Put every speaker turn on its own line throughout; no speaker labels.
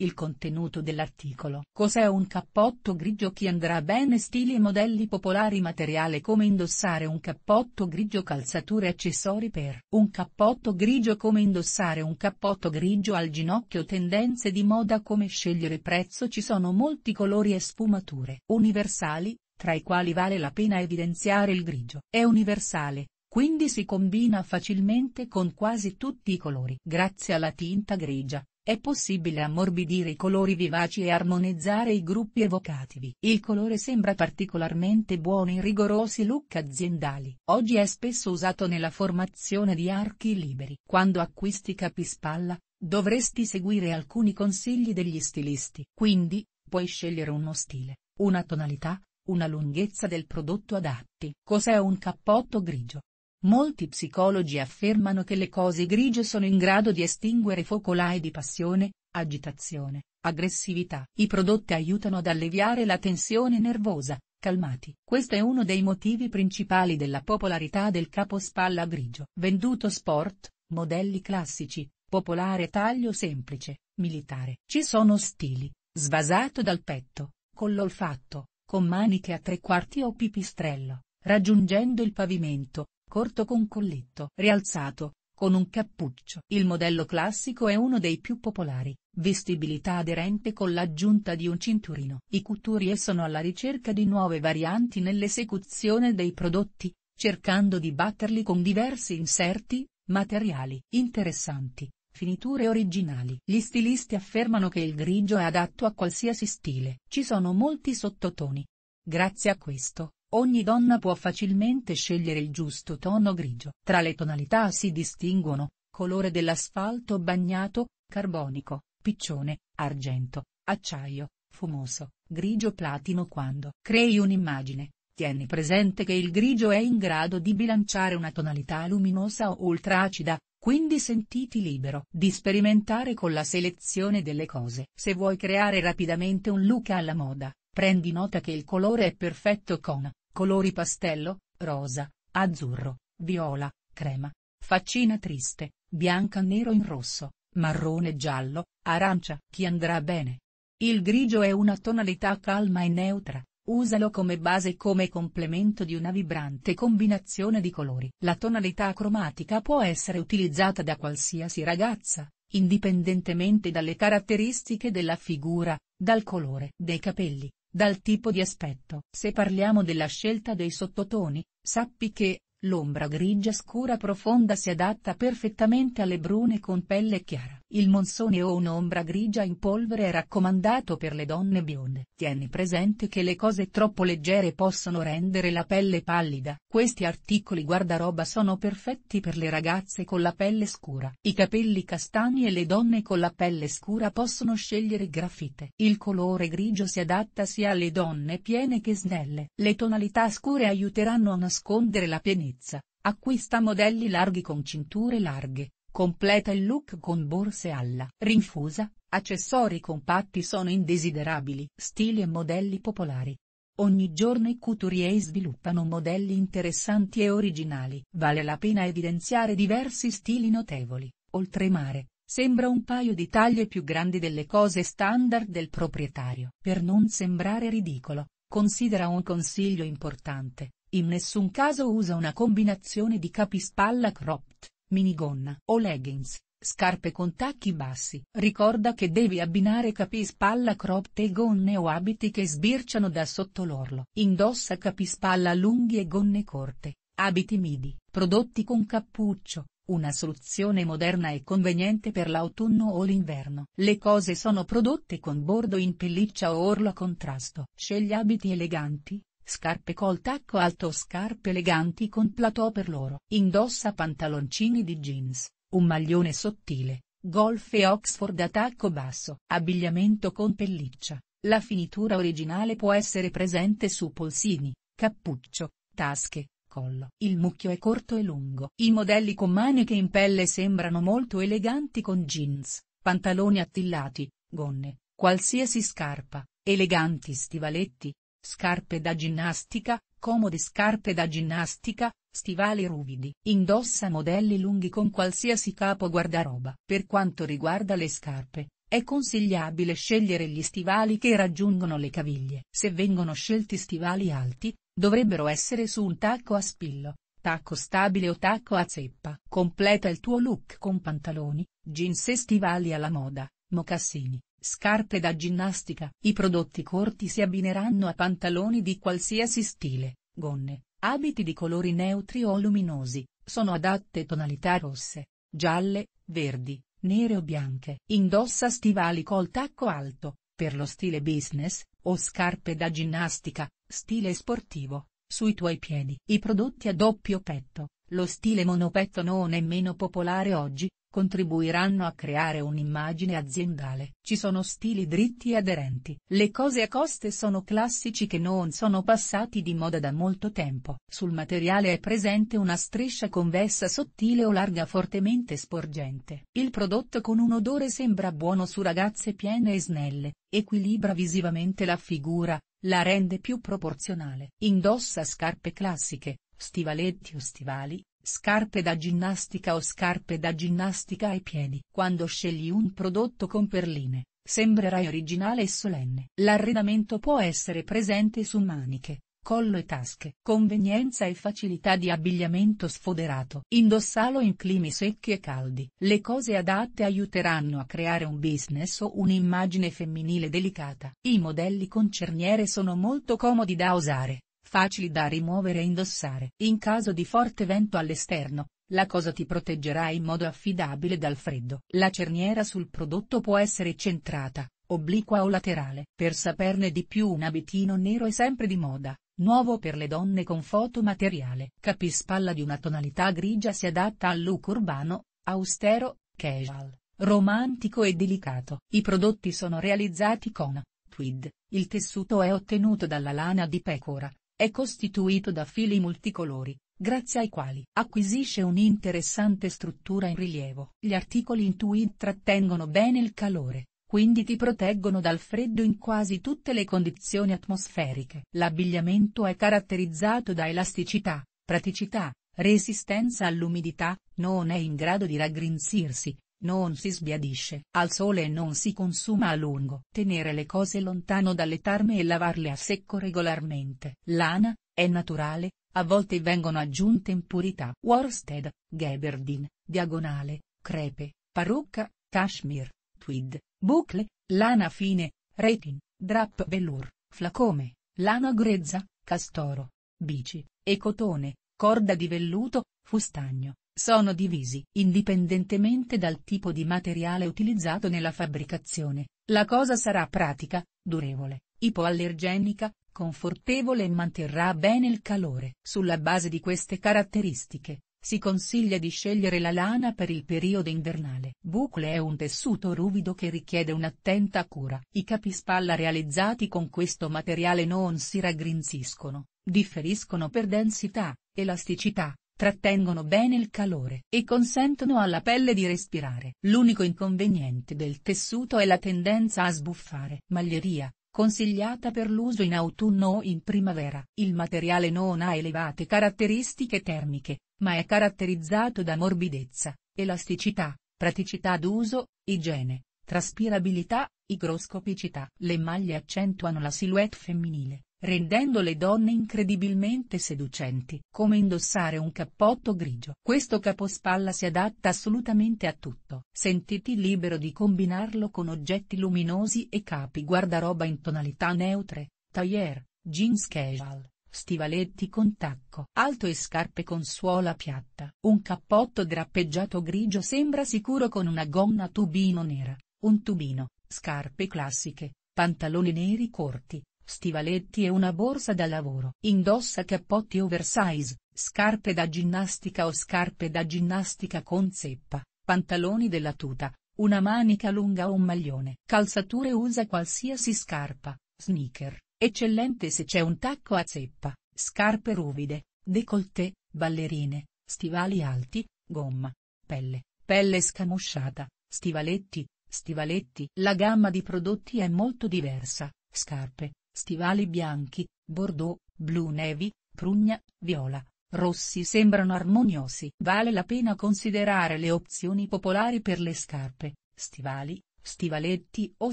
Il contenuto dell'articolo. Cos'è un cappotto grigio Chi andrà bene stili e modelli popolari materiale come indossare un cappotto grigio calzature accessori per un cappotto grigio come indossare un cappotto grigio al ginocchio tendenze di moda come scegliere prezzo ci sono molti colori e sfumature universali, tra i quali vale la pena evidenziare il grigio. È universale, quindi si combina facilmente con quasi tutti i colori. Grazie alla tinta grigia, è possibile ammorbidire i colori vivaci e armonizzare i gruppi evocativi. Il colore sembra particolarmente buono in rigorosi look aziendali. Oggi è spesso usato nella formazione di archi liberi. Quando acquisti capispalla, dovresti seguire alcuni consigli degli stilisti. Quindi, puoi scegliere uno stile, una tonalità, una lunghezza del prodotto adatti. Cos'è un cappotto grigio? Molti psicologi affermano che le cose grigie sono in grado di estinguere focolai di passione, agitazione, aggressività. I prodotti aiutano ad alleviare la tensione nervosa, calmati. Questo è uno dei motivi principali della popolarità del capospalla grigio. Venduto sport, modelli classici, popolare taglio semplice, militare. Ci sono stili, svasato dal petto, con l'olfatto, con maniche a tre quarti o pipistrello, raggiungendo il pavimento, corto con colletto, rialzato, con un cappuccio. Il modello classico è uno dei più popolari, vestibilità aderente con l'aggiunta di un cinturino. I couturier sono alla ricerca di nuove varianti nell'esecuzione dei prodotti, cercando di batterli con diversi inserti, materiali interessanti, finiture originali. Gli stilisti affermano che il grigio è adatto a qualsiasi stile. Ci sono molti sottotoni. Grazie a questo, Ogni donna può facilmente scegliere il giusto tono grigio. Tra le tonalità si distinguono, colore dell'asfalto bagnato, carbonico, piccione, argento, acciaio, fumoso, grigio platino quando crei un'immagine. Tieni presente che il grigio è in grado di bilanciare una tonalità luminosa o ultracida, quindi sentiti libero di sperimentare con la selezione delle cose. Se vuoi creare rapidamente un look alla moda, prendi nota che il colore è perfetto con Colori pastello, rosa, azzurro, viola, crema, faccina triste, bianca nero in rosso, marrone giallo, arancia, chi andrà bene. Il grigio è una tonalità calma e neutra, usalo come base e come complemento di una vibrante combinazione di colori. La tonalità cromatica può essere utilizzata da qualsiasi ragazza, indipendentemente dalle caratteristiche della figura, dal colore dei capelli, dal tipo di aspetto. Se parliamo della scelta dei sottotoni, sappi che, l'ombra grigia scura profonda si adatta perfettamente alle brune con pelle chiara il monsone o un'ombra grigia in polvere è raccomandato per le donne bionde. Tieni presente che le cose troppo leggere possono rendere la pelle pallida. Questi articoli guardaroba sono perfetti per le ragazze con la pelle scura. I capelli castani e le donne con la pelle scura possono scegliere graffite. Il colore grigio si adatta sia alle donne piene che snelle. Le tonalità scure aiuteranno a nascondere la pienezza. Acquista modelli larghi con cinture larghe, Completa il look con borse alla rinfusa, accessori compatti sono indesiderabili, stili e modelli popolari. Ogni giorno i couturier sviluppano modelli interessanti e originali. Vale la pena evidenziare diversi stili notevoli, oltremare, sembra un paio di taglie più grandi delle cose standard del proprietario. Per non sembrare ridicolo, considera un consiglio importante, in nessun caso usa una combinazione di capispalla cropped, minigonna o leggings, scarpe con tacchi bassi. Ricorda che devi abbinare capispalla cropped e gonne o abiti che sbirciano da sotto l'orlo. Indossa capispalla lunghi e gonne corte, abiti midi, prodotti con cappuccio, una soluzione moderna e conveniente per l'autunno o l'inverno. Le cose sono prodotte con bordo in pelliccia o orlo a contrasto. Scegli abiti eleganti, scarpe col tacco alto o scarpe eleganti con plateau per loro. Indossa pantaloncini di jeans, un maglione sottile, golf e Oxford a tacco basso. Abbigliamento con pelliccia, la finitura originale può essere presente su polsini, cappuccio, tasche, collo. Il mucchio è corto e lungo. I modelli con maniche in pelle sembrano molto eleganti con jeans, pantaloni attillati, gonne, qualsiasi scarpa, eleganti stivaletti, Scarpe da ginnastica, comode scarpe da ginnastica, stivali ruvidi. Indossa modelli lunghi con qualsiasi capo guardaroba. Per quanto riguarda le scarpe, è consigliabile scegliere gli stivali che raggiungono le caviglie. Se vengono scelti stivali alti, dovrebbero essere su un tacco a spillo, tacco stabile o tacco a zeppa. Completa il tuo look con pantaloni, jeans e stivali alla moda, mocassini, Scarpe da ginnastica. I prodotti corti si abbineranno a pantaloni di qualsiasi stile, gonne, abiti di colori neutri o luminosi, sono adatte tonalità rosse, gialle, verdi, nere o bianche. Indossa stivali col tacco alto, per lo stile business, o scarpe da ginnastica, stile sportivo, sui tuoi piedi. I prodotti a doppio petto, lo stile monopetto non è meno popolare oggi, contribuiranno a creare un'immagine aziendale. Ci sono stili dritti e aderenti. Le cose a coste sono classici che non sono passati di moda da molto tempo. Sul materiale è presente una striscia convessa sottile o larga fortemente sporgente. Il prodotto con un odore sembra buono su ragazze piene e snelle, equilibra visivamente la figura, la rende più proporzionale. Indossa scarpe classiche, stivaletti o stivali, Scarpe da ginnastica o scarpe da ginnastica ai piedi. Quando scegli un prodotto con perline, sembrerai originale e solenne. L'arredamento può essere presente su maniche, collo e tasche. Convenienza e facilità di abbigliamento sfoderato. Indossalo in climi secchi e caldi. Le cose adatte aiuteranno a creare un business o un'immagine femminile delicata. I modelli con cerniere sono molto comodi da usare, facili da rimuovere e indossare. In caso di forte vento all'esterno, la cosa ti proteggerà in modo affidabile dal freddo. La cerniera sul prodotto può essere centrata, obliqua o laterale. Per saperne di più un abitino nero è sempre di moda, nuovo per le donne con fotomateriale. Capispalla di una tonalità grigia si adatta al look urbano, austero, casual, romantico e delicato. I prodotti sono realizzati con tweed, il tessuto è ottenuto dalla lana di pecora, è costituito da fili multicolori, grazie ai quali acquisisce un'interessante struttura in rilievo. Gli articoli in tweed trattengono bene il calore, quindi ti proteggono dal freddo in quasi tutte le condizioni atmosferiche. L'abbigliamento è caratterizzato da elasticità, praticità, resistenza all'umidità, non è in grado di raggrinzirsi, non si sbiadisce al sole e non si consuma a lungo. Tenere le cose lontano dalle tarme e lavarle a secco regolarmente. Lana, è naturale, a volte vengono aggiunte impurità. Worsted, Geberdin, diagonale, crepe, parrucca, cashmere, tweed, bucle, lana fine, retin, drap velour, flacome, lana grezza, castoro, bici, e cotone, corda di velluto, fustagno, sono divisi, indipendentemente dal tipo di materiale utilizzato nella fabbricazione, la cosa sarà pratica, durevole, ipoallergenica, confortevole e manterrà bene il calore. Sulla base di queste caratteristiche, si consiglia di scegliere la lana per il periodo invernale. Bucle è un tessuto ruvido che richiede un'attenta cura. I capispalla realizzati con questo materiale non si raggrinziscono, differiscono per densità, elasticità, trattengono bene il calore e consentono alla pelle di respirare. L'unico inconveniente del tessuto è la tendenza a sbuffare. Maglieria, consigliata per l'uso in autunno o in primavera. Il materiale non ha elevate caratteristiche termiche, ma è caratterizzato da morbidezza, elasticità, praticità d'uso, igiene, traspirabilità, igroscopicità. Le maglie accentuano la silhouette femminile, rendendo le donne incredibilmente seducenti, come indossare un cappotto grigio. Questo capospalla si adatta assolutamente a tutto, sentiti libero di combinarlo con oggetti luminosi e capi guardaroba in tonalità neutre, tailleur, jeans casual stivaletti con tacco alto e scarpe con suola piatta. Un cappotto drappeggiato grigio sembra sicuro con una gonna tubino nera, un tubino, scarpe classiche, pantaloni neri corti, stivaletti e una borsa da lavoro. Indossa cappotti oversize, scarpe da ginnastica o scarpe da ginnastica con zeppa, pantaloni della tuta, una manica lunga o un maglione. Calzature usa qualsiasi scarpa, sneaker, eccellente se c'è un tacco a zeppa, scarpe ruvide, décolleté, ballerine, stivali alti, gomma, pelle, pelle scamusciata, stivaletti, stivaletti. La gamma di prodotti è molto diversa, scarpe, Stivali bianchi, bordeaux, blu nevi, prugna, viola, rossi sembrano armoniosi. Vale la pena considerare le opzioni popolari per le scarpe, stivali, stivaletti o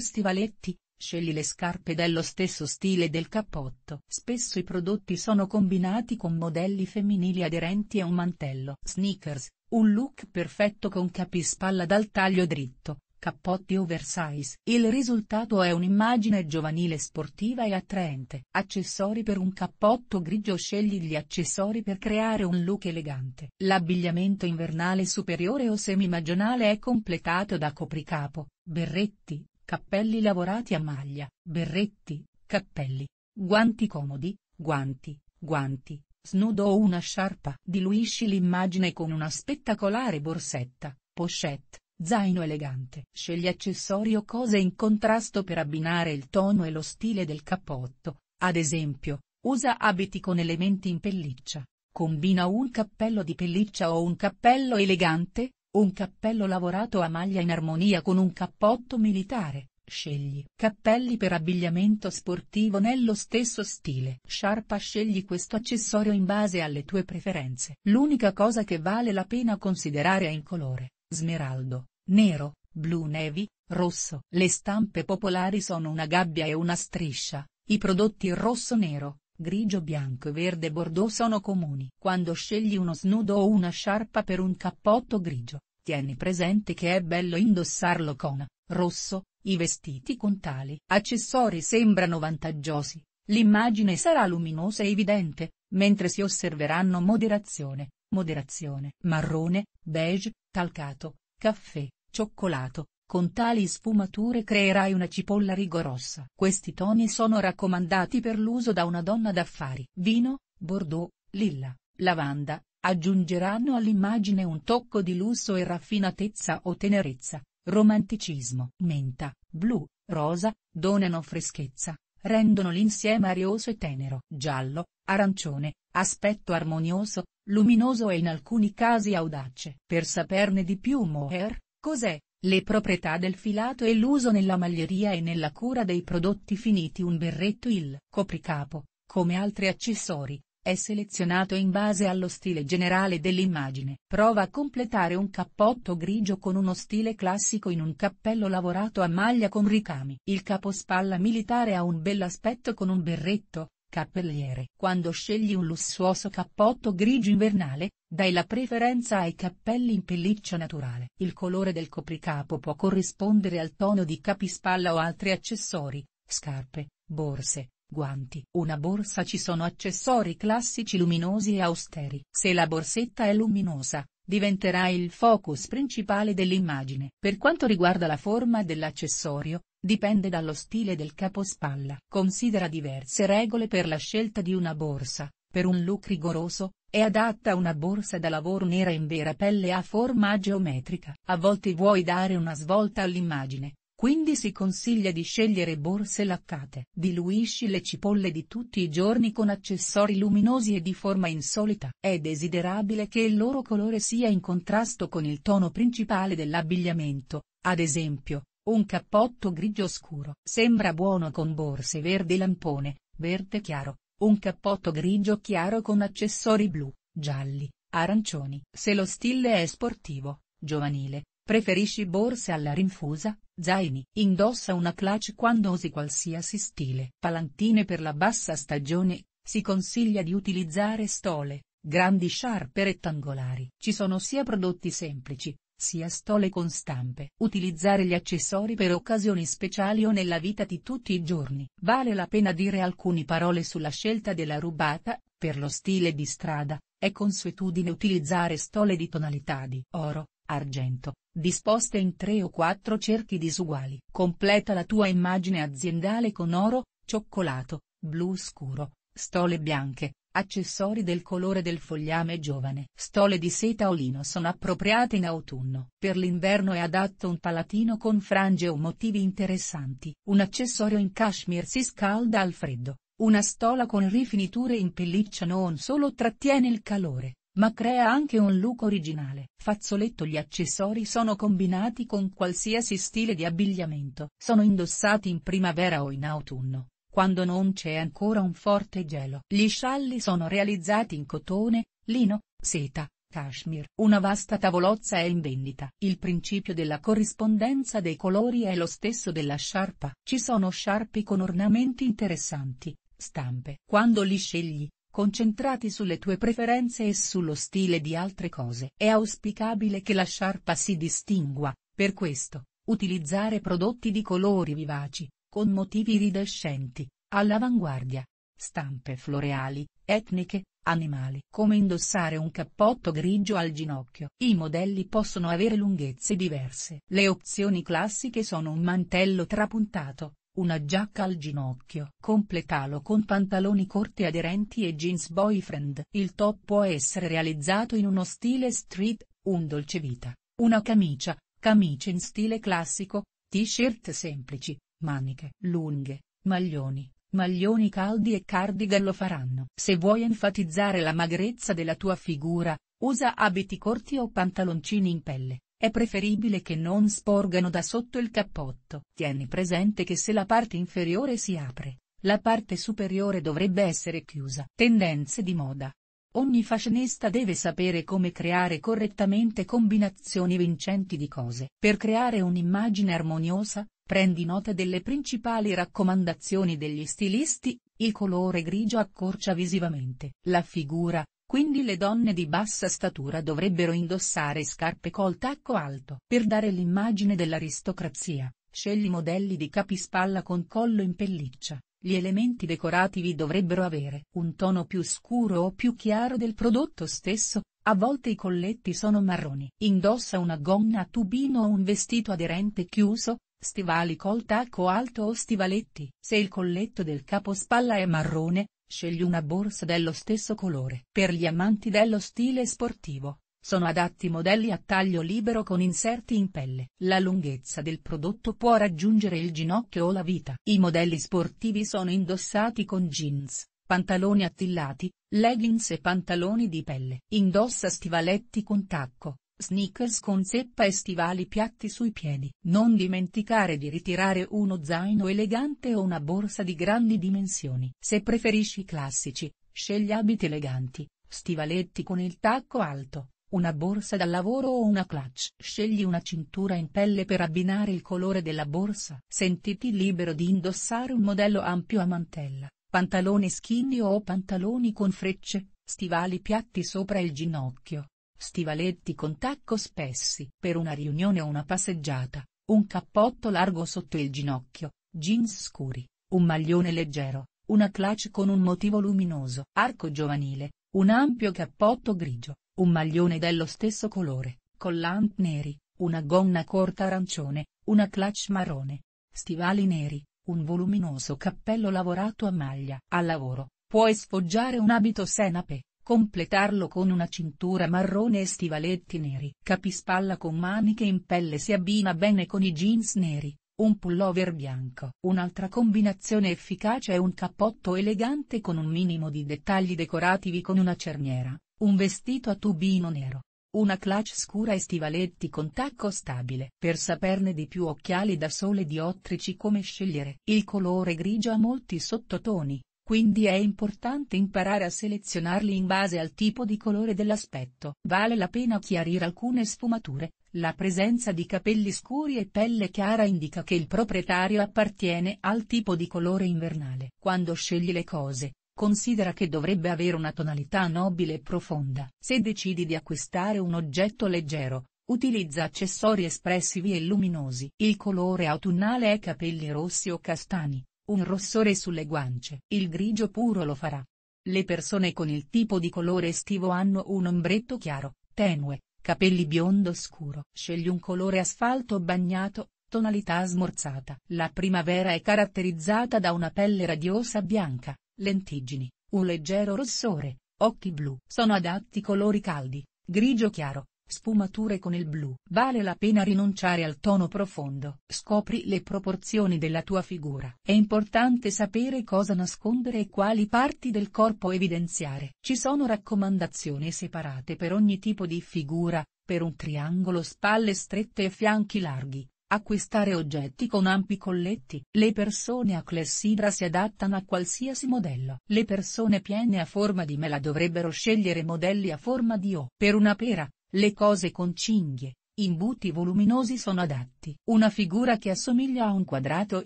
stivaletti, scegli le scarpe dello stesso stile del cappotto. Spesso i prodotti sono combinati con modelli femminili aderenti a un mantello. Sneakers, un look perfetto con capispalla dal taglio dritto, Cappotti oversize. Il risultato è un'immagine giovanile sportiva e attraente. Accessori per un cappotto grigio Scegli gli accessori per creare un look elegante. L'abbigliamento invernale superiore o semimagionale è completato da copricapo, berretti, cappelli lavorati a maglia, berretti, cappelli, guanti comodi, guanti, guanti, snudo o una sciarpa. Diluisci l'immagine con una spettacolare borsetta, pochette Zaino elegante. Scegli accessori o cose in contrasto per abbinare il tono e lo stile del cappotto, ad esempio, usa abiti con elementi in pelliccia. Combina un cappello di pelliccia o un cappello elegante, un cappello lavorato a maglia in armonia con un cappotto militare. Scegli cappelli per abbigliamento sportivo nello stesso stile. Sciarpa Scegli questo accessorio in base alle tue preferenze. L'unica cosa che vale la pena considerare è in colore smeraldo, nero, blu nevi, rosso. Le stampe popolari sono una gabbia e una striscia, i prodotti rosso-nero, grigio bianco e verde bordeaux sono comuni. Quando scegli uno snudo o una sciarpa per un cappotto grigio, tieni presente che è bello indossarlo con, rosso, i vestiti con tali accessori sembrano vantaggiosi, l'immagine sarà luminosa e evidente, mentre si osserveranno moderazione, moderazione, marrone, beige, talcato, caffè, cioccolato. Con tali sfumature creerai una cipolla rigorosa. Questi toni sono raccomandati per l'uso da una donna d'affari. Vino, bordeaux, lilla, lavanda, aggiungeranno all'immagine un tocco di lusso e raffinatezza o tenerezza, romanticismo. Menta, blu, rosa, donano freschezza, rendono l'insieme arioso e tenero. Giallo, arancione, aspetto armonioso, luminoso e in alcuni casi audace. Per saperne di più Mohair, cos'è, le proprietà del filato e l'uso nella maglieria e nella cura dei prodotti finiti un berretto il copricapo, come altri accessori, è selezionato in base allo stile generale dell'immagine. Prova a completare un cappotto grigio con uno stile classico in un cappello lavorato a maglia con ricami. Il capospalla militare ha un bell'aspetto con un berretto, Cappelliere. Quando scegli un lussuoso cappotto grigio invernale, dai la preferenza ai cappelli in pelliccia naturale. Il colore del copricapo può corrispondere al tono di capispalla o altri accessori, scarpe, borse, guanti. Una borsa ci sono accessori classici luminosi e austeri. Se la borsetta è luminosa, diventerà il focus principale dell'immagine. Per quanto riguarda la forma dell'accessorio, Dipende dallo stile del capospalla. Considera diverse regole per la scelta di una borsa, per un look rigoroso, è adatta una borsa da lavoro nera in vera pelle a forma geometrica. A volte vuoi dare una svolta all'immagine, quindi si consiglia di scegliere borse laccate. Diluisci le cipolle di tutti i giorni con accessori luminosi e di forma insolita. È desiderabile che il loro colore sia in contrasto con il tono principale dell'abbigliamento, ad esempio, un cappotto grigio scuro, sembra buono con borse verde lampone, verde chiaro, un cappotto grigio chiaro con accessori blu, gialli, arancioni. Se lo stile è sportivo, giovanile, preferisci borse alla rinfusa, zaini. Indossa una clutch quando usi qualsiasi stile. Palantine per la bassa stagione, si consiglia di utilizzare stole, grandi sciarpe rettangolari. Ci sono sia prodotti semplici, sia stole con stampe. Utilizzare gli accessori per occasioni speciali o nella vita di tutti i giorni. Vale la pena dire alcune parole sulla scelta della rubata, per lo stile di strada, è consuetudine utilizzare stole di tonalità di oro, argento, disposte in tre o quattro cerchi disuguali. Completa la tua immagine aziendale con oro, cioccolato, blu scuro, stole bianche, Accessori del colore del fogliame giovane. Stole di seta o lino sono appropriate in autunno. Per l'inverno è adatto un palatino con frange o motivi interessanti. Un accessorio in cashmere si scalda al freddo. Una stola con rifiniture in pelliccia non solo trattiene il calore, ma crea anche un look originale. Fazzoletto Gli accessori sono combinati con qualsiasi stile di abbigliamento. Sono indossati in primavera o in autunno, quando non c'è ancora un forte gelo. Gli scialli sono realizzati in cotone, lino, seta, cashmere. Una vasta tavolozza è in vendita. Il principio della corrispondenza dei colori è lo stesso della sciarpa. Ci sono sciarpi con ornamenti interessanti, stampe. Quando li scegli, concentrati sulle tue preferenze e sullo stile di altre cose. È auspicabile che la sciarpa si distingua, per questo, utilizzare prodotti di colori vivaci, con motivi iridescenti, all'avanguardia. Stampe floreali, etniche, animali. Come indossare un cappotto grigio al ginocchio. I modelli possono avere lunghezze diverse. Le opzioni classiche sono un mantello trapuntato, una giacca al ginocchio. Completalo con pantaloni corti aderenti e jeans boyfriend. Il top può essere realizzato in uno stile street, un dolce vita, una camicia, camicia in stile classico, t-shirt semplici, maniche lunghe, maglioni, maglioni caldi e cardigan lo faranno. Se vuoi enfatizzare la magrezza della tua figura, usa abiti corti o pantaloncini in pelle. È preferibile che non sporgano da sotto il cappotto. Tieni presente che se la parte inferiore si apre, la parte superiore dovrebbe essere chiusa. Tendenze di moda. Ogni fashionista deve sapere come creare correttamente combinazioni vincenti di cose. Per creare un'immagine armoniosa, Prendi nota delle principali raccomandazioni degli stilisti, il colore grigio accorcia visivamente la figura, quindi le donne di bassa statura dovrebbero indossare scarpe col tacco alto. Per dare l'immagine dell'aristocrazia, scegli modelli di capispalla con collo in pelliccia. Gli elementi decorativi dovrebbero avere un tono più scuro o più chiaro del prodotto stesso, a volte i colletti sono marroni. Indossa una gonna a tubino o un vestito aderente chiuso, Stivali col tacco alto o stivaletti. Se il colletto del capospalla è marrone, scegli una borsa dello stesso colore. Per gli amanti dello stile sportivo, sono adatti modelli a taglio libero con inserti in pelle. La lunghezza del prodotto può raggiungere il ginocchio o la vita. I modelli sportivi sono indossati con jeans, pantaloni attillati, leggings e pantaloni di pelle. Indossa stivaletti con tacco, Sneakers con zeppa e stivali piatti sui piedi. Non dimenticare di ritirare uno zaino elegante o una borsa di grandi dimensioni. Se preferisci i classici, scegli abiti eleganti, stivaletti con il tacco alto, una borsa da lavoro o una clutch. Scegli una cintura in pelle per abbinare il colore della borsa. Sentiti libero di indossare un modello ampio a mantella, pantaloni skinny o pantaloni con frecce, stivali piatti sopra il ginocchio Stivaletti con tacco spessi, per una riunione o una passeggiata, un cappotto largo sotto il ginocchio, jeans scuri, un maglione leggero, una clutch con un motivo luminoso, arco giovanile, un ampio cappotto grigio, un maglione dello stesso colore, collant neri, una gonna corta arancione, una clutch marrone, stivali neri, un voluminoso cappello lavorato a maglia. Al lavoro, puoi sfoggiare un abito senape, Completarlo con una cintura marrone e stivaletti neri. Capispalla con maniche in pelle si abbina bene con i jeans neri, un pullover bianco. Un'altra combinazione efficace è un cappotto elegante con un minimo di dettagli decorativi con una cerniera, un vestito a tubino nero una clutch scura e stivaletti con tacco stabile. Per saperne di più occhiali da sole diottrici come scegliere. Il colore grigio ha molti sottotoni, quindi è importante imparare a selezionarli in base al tipo di colore dell'aspetto. Vale la pena chiarire alcune sfumature, la presenza di capelli scuri e pelle chiara indica che il proprietario appartiene al tipo di colore invernale. Quando scegli le cose, considera che dovrebbe avere una tonalità nobile e profonda. Se decidi di acquistare un oggetto leggero, utilizza accessori espressivi e luminosi. Il colore autunnale è capelli rossi o castani, un rossore sulle guance. Il grigio puro lo farà. Le persone con il tipo di colore estivo hanno un ombretto chiaro, tenue, capelli biondo scuro. Scegli un colore asfalto bagnato, tonalità smorzata. La primavera è caratterizzata da una pelle radiosa bianca, lentiggini, un leggero rossore, occhi blu. Sono adatti colori caldi, grigio chiaro, Sfumature con il blu. Vale la pena rinunciare al tono profondo. Scopri le proporzioni della tua figura. È importante sapere cosa nascondere e quali parti del corpo evidenziare. Ci sono raccomandazioni separate per ogni tipo di figura, per un triangolo spalle strette e fianchi larghi. Acquistare oggetti con ampi colletti. Le persone a clessidra si adattano a qualsiasi modello. Le persone piene a forma di mela dovrebbero scegliere modelli a forma di O. Per una pera, le cose con cinghie, imbuti voluminosi sono adatti. Una figura che assomiglia a un quadrato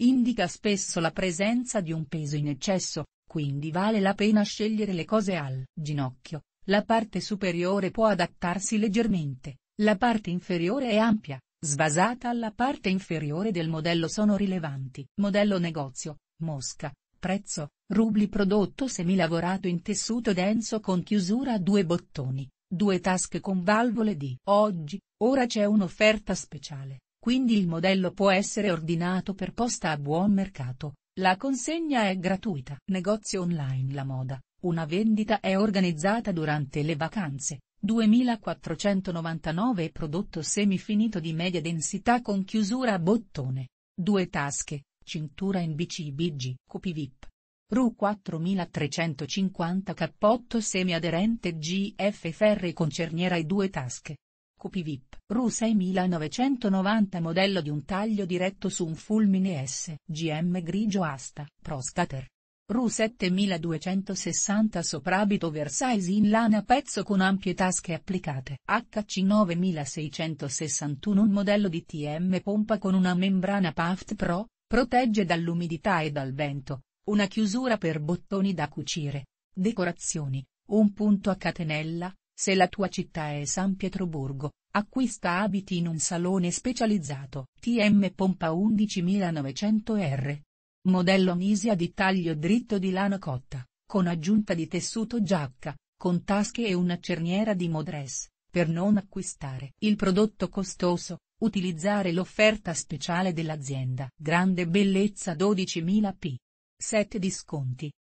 indica spesso la presenza di un peso in eccesso, quindi vale la pena scegliere le cose al ginocchio. La parte superiore può adattarsi leggermente, la parte inferiore è ampia, svasata alla parte inferiore del modello sono rilevanti. Modello negozio, Mosca, prezzo, rubli prodotto semilavorato in tessuto denso con chiusura a due bottoni, Due tasche con valvole di oggi, ora c'è un'offerta speciale, quindi il modello può essere ordinato per posta a buon mercato, la consegna è gratuita. Negozio online La moda, una vendita è organizzata durante le vacanze, 2499 prodotto semifinito di media densità con chiusura a bottone, due tasche, cintura in BCBG, Copivip, RU 4350 cappotto semiaderente GF Ferri con cerniera e due tasche. Cupi VIP RU 6990 modello di un taglio diretto su un fulmine S GM grigio asta Proscater. RU 7260 soprabito Versailles in lana pezzo con ampie tasche applicate. HC 9661 un modello di TM pompa con una membrana PAFT Pro, protegge dall'umidità e dal vento una chiusura per bottoni da cucire, decorazioni, un punto a catenella, se la tua città è San Pietroburgo, acquista abiti in un salone specializzato, TM Pompa 11900R. Modello Nisia di taglio dritto di lana cotta, con aggiunta di tessuto giacca, con tasche e una cerniera di modress, per non acquistare il prodotto costoso, utilizzare l'offerta speciale dell'azienda. Grande bellezza 12.000 p. Set di sconti.